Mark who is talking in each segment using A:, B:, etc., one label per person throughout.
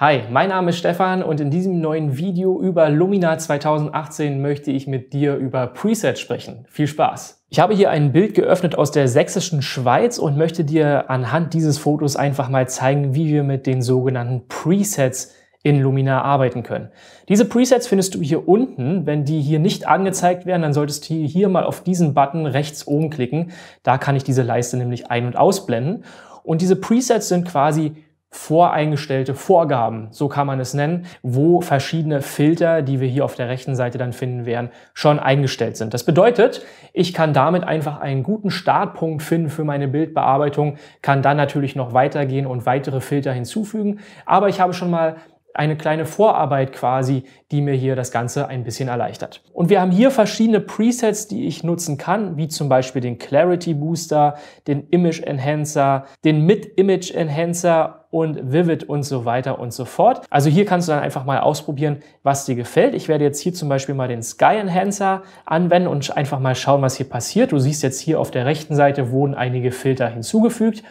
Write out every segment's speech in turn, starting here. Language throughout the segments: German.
A: Hi, mein Name ist Stefan und in diesem neuen Video über Luminar 2018 möchte ich mit dir über Presets sprechen. Viel Spaß! Ich habe hier ein Bild geöffnet aus der sächsischen Schweiz und möchte dir anhand dieses Fotos einfach mal zeigen, wie wir mit den sogenannten Presets in Luminar arbeiten können. Diese Presets findest du hier unten. Wenn die hier nicht angezeigt werden, dann solltest du hier mal auf diesen Button rechts oben klicken. Da kann ich diese Leiste nämlich ein- und ausblenden. Und diese Presets sind quasi voreingestellte Vorgaben, so kann man es nennen, wo verschiedene Filter, die wir hier auf der rechten Seite dann finden werden, schon eingestellt sind. Das bedeutet, ich kann damit einfach einen guten Startpunkt finden für meine Bildbearbeitung, kann dann natürlich noch weitergehen und weitere Filter hinzufügen, aber ich habe schon mal eine kleine Vorarbeit quasi, die mir hier das Ganze ein bisschen erleichtert. Und wir haben hier verschiedene Presets, die ich nutzen kann, wie zum Beispiel den Clarity Booster, den Image Enhancer, den Mid Image Enhancer und Vivid und so weiter und so fort. Also hier kannst du dann einfach mal ausprobieren, was dir gefällt. Ich werde jetzt hier zum Beispiel mal den Sky Enhancer anwenden und einfach mal schauen, was hier passiert. Du siehst jetzt hier auf der rechten Seite wurden einige Filter hinzugefügt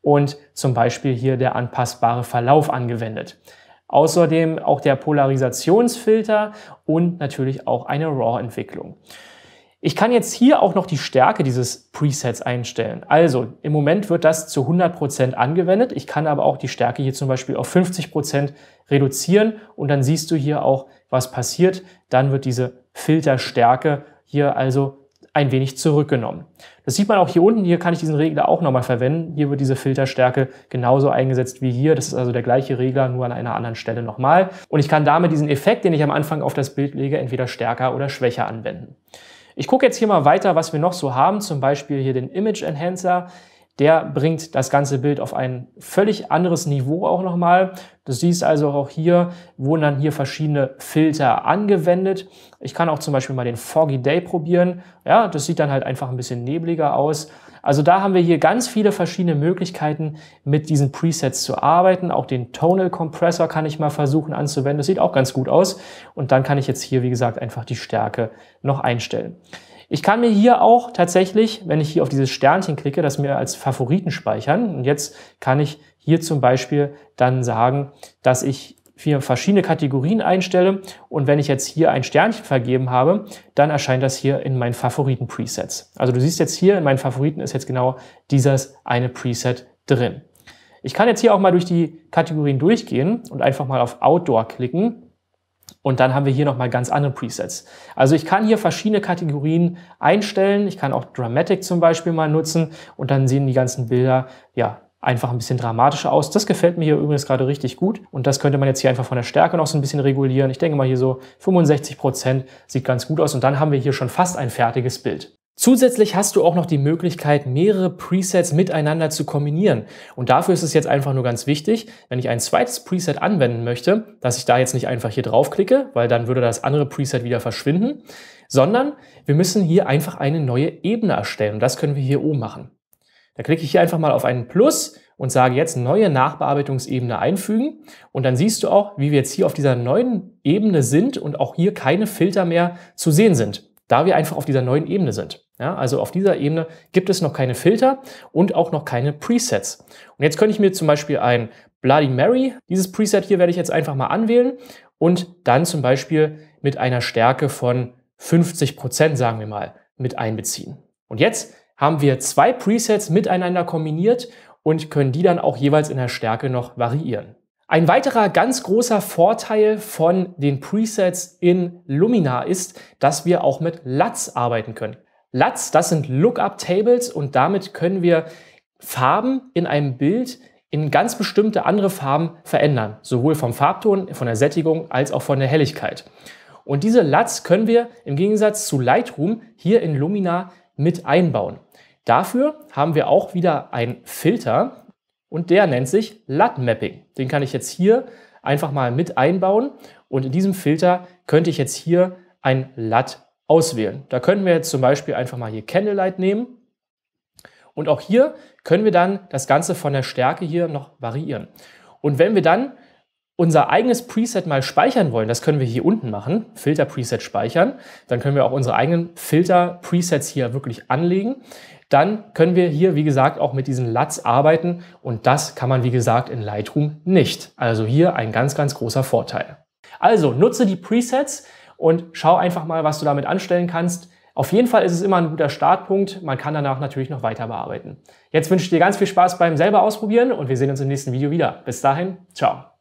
A: und zum Beispiel hier der anpassbare Verlauf angewendet. Außerdem auch der Polarisationsfilter und natürlich auch eine RAW-Entwicklung. Ich kann jetzt hier auch noch die Stärke dieses Presets einstellen. Also im Moment wird das zu 100% Prozent angewendet. Ich kann aber auch die Stärke hier zum Beispiel auf 50% Prozent reduzieren und dann siehst du hier auch, was passiert. Dann wird diese Filterstärke hier also ein wenig zurückgenommen. Das sieht man auch hier unten. Hier kann ich diesen Regler auch nochmal verwenden. Hier wird diese Filterstärke genauso eingesetzt wie hier. Das ist also der gleiche Regler, nur an einer anderen Stelle nochmal. Und ich kann damit diesen Effekt, den ich am Anfang auf das Bild lege, entweder stärker oder schwächer anwenden. Ich gucke jetzt hier mal weiter, was wir noch so haben. Zum Beispiel hier den Image Enhancer. Der bringt das ganze Bild auf ein völlig anderes Niveau auch nochmal. Du siehst also auch hier, wurden dann hier verschiedene Filter angewendet. Ich kann auch zum Beispiel mal den Foggy Day probieren. Ja, das sieht dann halt einfach ein bisschen nebliger aus. Also da haben wir hier ganz viele verschiedene Möglichkeiten, mit diesen Presets zu arbeiten. Auch den Tonal Compressor kann ich mal versuchen anzuwenden. Das sieht auch ganz gut aus. Und dann kann ich jetzt hier, wie gesagt, einfach die Stärke noch einstellen. Ich kann mir hier auch tatsächlich, wenn ich hier auf dieses Sternchen klicke, das mir als Favoriten speichern. Und jetzt kann ich hier zum Beispiel dann sagen, dass ich vier verschiedene Kategorien einstelle. Und wenn ich jetzt hier ein Sternchen vergeben habe, dann erscheint das hier in meinen Favoriten-Presets. Also du siehst jetzt hier, in meinen Favoriten ist jetzt genau dieses eine Preset drin. Ich kann jetzt hier auch mal durch die Kategorien durchgehen und einfach mal auf Outdoor klicken. Und dann haben wir hier nochmal ganz andere Presets. Also ich kann hier verschiedene Kategorien einstellen. Ich kann auch Dramatic zum Beispiel mal nutzen und dann sehen die ganzen Bilder ja einfach ein bisschen dramatischer aus. Das gefällt mir hier übrigens gerade richtig gut und das könnte man jetzt hier einfach von der Stärke noch so ein bisschen regulieren. Ich denke mal hier so 65% Prozent sieht ganz gut aus und dann haben wir hier schon fast ein fertiges Bild. Zusätzlich hast du auch noch die Möglichkeit, mehrere Presets miteinander zu kombinieren. Und dafür ist es jetzt einfach nur ganz wichtig, wenn ich ein zweites Preset anwenden möchte, dass ich da jetzt nicht einfach hier draufklicke, weil dann würde das andere Preset wieder verschwinden, sondern wir müssen hier einfach eine neue Ebene erstellen. Das können wir hier oben machen. Da klicke ich hier einfach mal auf einen Plus und sage jetzt neue Nachbearbeitungsebene einfügen. Und dann siehst du auch, wie wir jetzt hier auf dieser neuen Ebene sind und auch hier keine Filter mehr zu sehen sind, da wir einfach auf dieser neuen Ebene sind. Ja, also auf dieser Ebene gibt es noch keine Filter und auch noch keine Presets. Und jetzt könnte ich mir zum Beispiel ein Bloody Mary, dieses Preset hier werde ich jetzt einfach mal anwählen und dann zum Beispiel mit einer Stärke von 50 Prozent, sagen wir mal, mit einbeziehen. Und jetzt haben wir zwei Presets miteinander kombiniert und können die dann auch jeweils in der Stärke noch variieren. Ein weiterer ganz großer Vorteil von den Presets in Luminar ist, dass wir auch mit LUTs arbeiten können. LUTs, das sind Lookup Tables und damit können wir Farben in einem Bild in ganz bestimmte andere Farben verändern, sowohl vom Farbton, von der Sättigung als auch von der Helligkeit. Und diese LUTs können wir im Gegensatz zu Lightroom hier in Luminar mit einbauen. Dafür haben wir auch wieder einen Filter und der nennt sich LUT Mapping. Den kann ich jetzt hier einfach mal mit einbauen und in diesem Filter könnte ich jetzt hier ein LUT auswählen. Da können wir jetzt zum Beispiel einfach mal hier Candlelight nehmen und auch hier können wir dann das Ganze von der Stärke hier noch variieren. Und wenn wir dann unser eigenes Preset mal speichern wollen, das können wir hier unten machen, Filter-Preset speichern, dann können wir auch unsere eigenen Filter-Presets hier wirklich anlegen dann können wir hier, wie gesagt, auch mit diesen LUTs arbeiten und das kann man, wie gesagt, in Lightroom nicht. Also hier ein ganz, ganz großer Vorteil. Also nutze die Presets und schau einfach mal, was du damit anstellen kannst. Auf jeden Fall ist es immer ein guter Startpunkt. Man kann danach natürlich noch weiter bearbeiten. Jetzt wünsche ich dir ganz viel Spaß beim selber ausprobieren und wir sehen uns im nächsten Video wieder. Bis dahin, ciao.